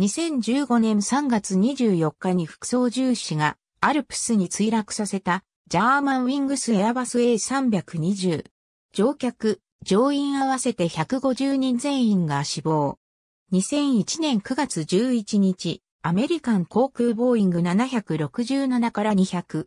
2015年3月24日に副操縦士がアルプスに墜落させたジャーマンウィングスエアバス A320。乗客、乗員合わせて150人全員が死亡。2001年9月11日、アメリカン航空ボーイング767から200。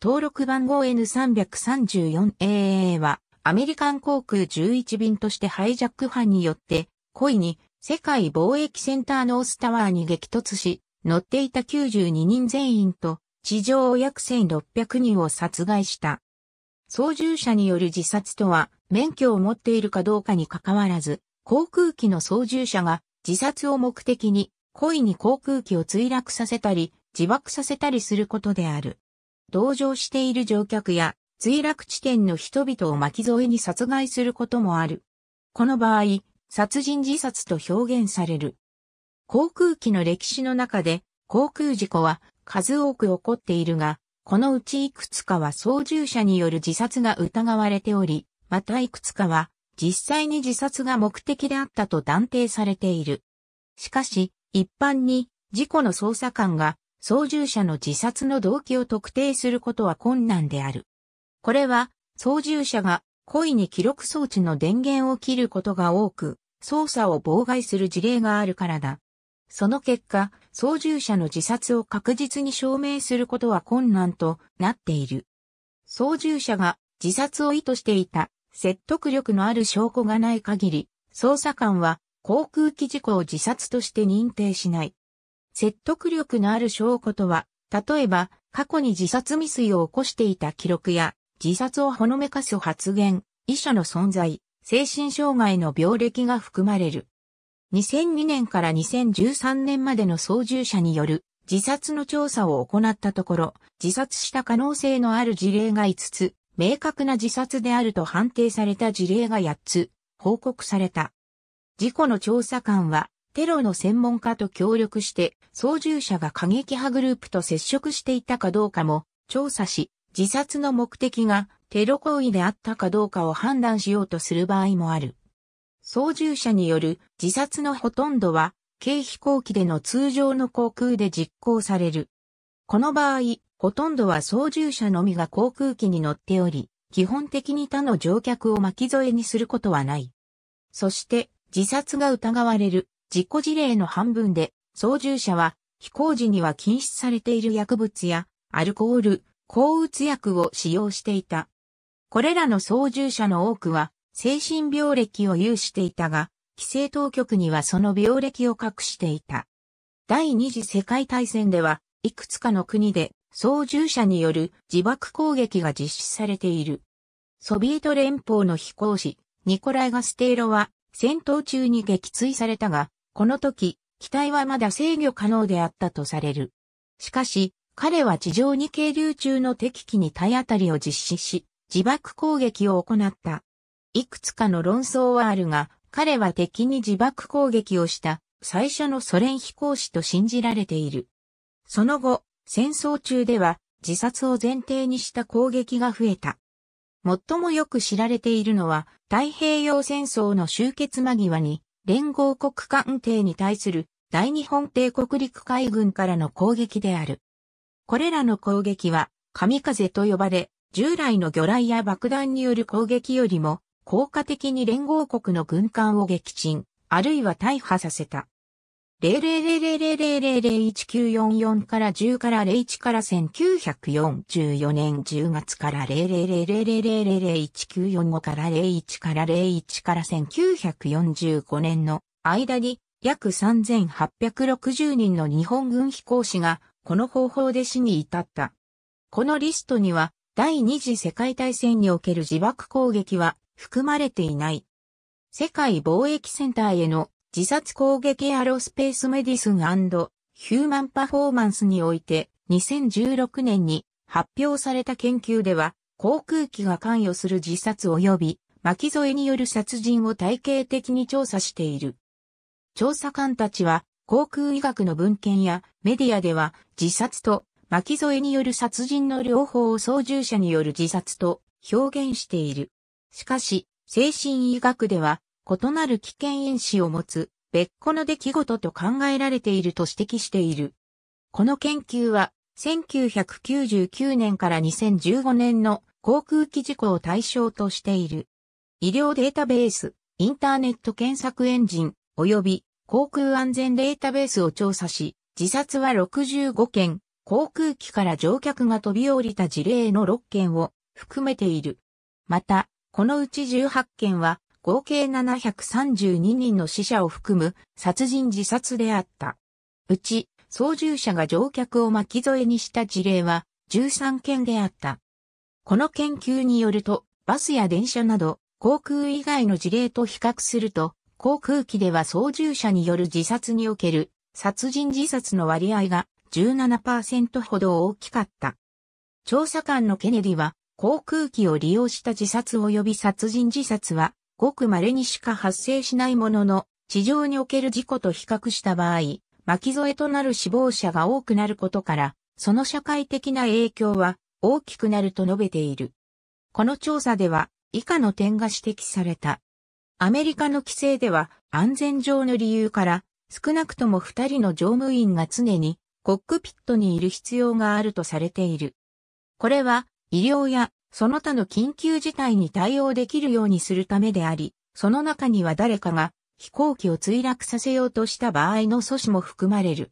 登録番号 N334AA はアメリカン航空11便としてハイジャック犯によって故意に世界貿易センターノースタワーに激突し、乗っていた92人全員と、地上約1600人を殺害した。操縦者による自殺とは、免許を持っているかどうかに関わらず、航空機の操縦者が自殺を目的に、故意に航空機を墜落させたり、自爆させたりすることである。同乗している乗客や、墜落地点の人々を巻き添えに殺害することもある。この場合、殺人自殺と表現される。航空機の歴史の中で航空事故は数多く起こっているが、このうちいくつかは操縦者による自殺が疑われており、またいくつかは実際に自殺が目的であったと断定されている。しかし、一般に事故の捜査官が操縦者の自殺の動機を特定することは困難である。これは操縦者が故意に記録装置の電源を切ることが多く、操作を妨害する事例があるからだ。その結果、操縦者の自殺を確実に証明することは困難となっている。操縦者が自殺を意図していた説得力のある証拠がない限り、捜査官は航空機事故を自殺として認定しない。説得力のある証拠とは、例えば過去に自殺未遂を起こしていた記録や自殺をほのめかす発言、遺書の存在、精神障害の病歴が含まれる。2002年から2013年までの操縦者による自殺の調査を行ったところ、自殺した可能性のある事例が5つ、明確な自殺であると判定された事例が8つ、報告された。事故の調査官は、テロの専門家と協力して、操縦者が過激派グループと接触していたかどうかも調査し、自殺の目的がテロ行為であったかどうかを判断しようとする場合もある。操縦者による自殺のほとんどは、軽飛行機での通常の航空で実行される。この場合、ほとんどは操縦者のみが航空機に乗っており、基本的に他の乗客を巻き添えにすることはない。そして、自殺が疑われる事故事例の半分で、操縦者は飛行時には禁止されている薬物やアルコール、抗うつ薬を使用していた。これらの操縦者の多くは精神病歴を有していたが、規制当局にはその病歴を隠していた。第二次世界大戦では、いくつかの国で操縦者による自爆攻撃が実施されている。ソビエト連邦の飛行士、ニコライ・ガステイロは戦闘中に撃墜されたが、この時、機体はまだ制御可能であったとされる。しかし、彼は地上に係留中の敵機に体当たりを実施し、自爆攻撃を行った。いくつかの論争はあるが、彼は敵に自爆攻撃をした最初のソ連飛行士と信じられている。その後、戦争中では自殺を前提にした攻撃が増えた。最もよく知られているのは太平洋戦争の終結間際に連合国艦艇に対する大日本帝国陸海軍からの攻撃である。これらの攻撃は、神風と呼ばれ、従来の魚雷や爆弾による攻撃よりも、効果的に連合国の軍艦を撃沈、あるいは大破させた。0 0 0 0 0 0 0 1 9 4 4から10から01から1944年10月から0000001945から01から01から1945年の間に約3860人の日本軍飛行士がこの方法で死に至った。このリストには、第二次世界大戦における自爆攻撃は含まれていない。世界貿易センターへの自殺攻撃アロスペースメディスンヒューマンパフォーマンスにおいて2016年に発表された研究では航空機が関与する自殺及び巻き添えによる殺人を体系的に調査している。調査官たちは航空医学の文献やメディアでは自殺と巻き添えによる殺人の両方を操縦者による自殺と表現している。しかし、精神医学では異なる危険因子を持つ別個の出来事と考えられていると指摘している。この研究は1999年から2015年の航空機事故を対象としている。医療データベース、インターネット検索エンジン、及び航空安全データベースを調査し、自殺は65件、航空機から乗客が飛び降りた事例の6件を含めている。また、このうち18件は合計732人の死者を含む殺人自殺であった。うち、操縦者が乗客を巻き添えにした事例は13件であった。この研究によると、バスや電車など、航空以外の事例と比較すると、航空機では操縦者による自殺における殺人自殺の割合が17%ほど大きかった。調査官のケネディは航空機を利用した自殺及び殺人自殺はごく稀にしか発生しないものの地上における事故と比較した場合巻き添えとなる死亡者が多くなることからその社会的な影響は大きくなると述べている。この調査では以下の点が指摘された。アメリカの規制では安全上の理由から少なくとも2人の乗務員が常にコックピットにいる必要があるとされている。これは医療やその他の緊急事態に対応できるようにするためであり、その中には誰かが飛行機を墜落させようとした場合の阻止も含まれる。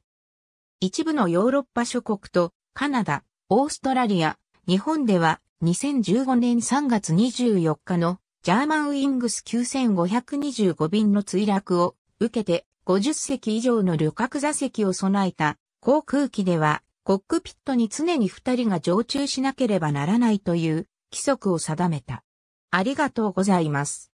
一部のヨーロッパ諸国とカナダ、オーストラリア、日本では2015年3月24日のジャーマンウィングス9525便の墜落を受けて50席以上の旅客座席を備えた航空機ではコックピットに常に2人が常駐しなければならないという規則を定めた。ありがとうございます。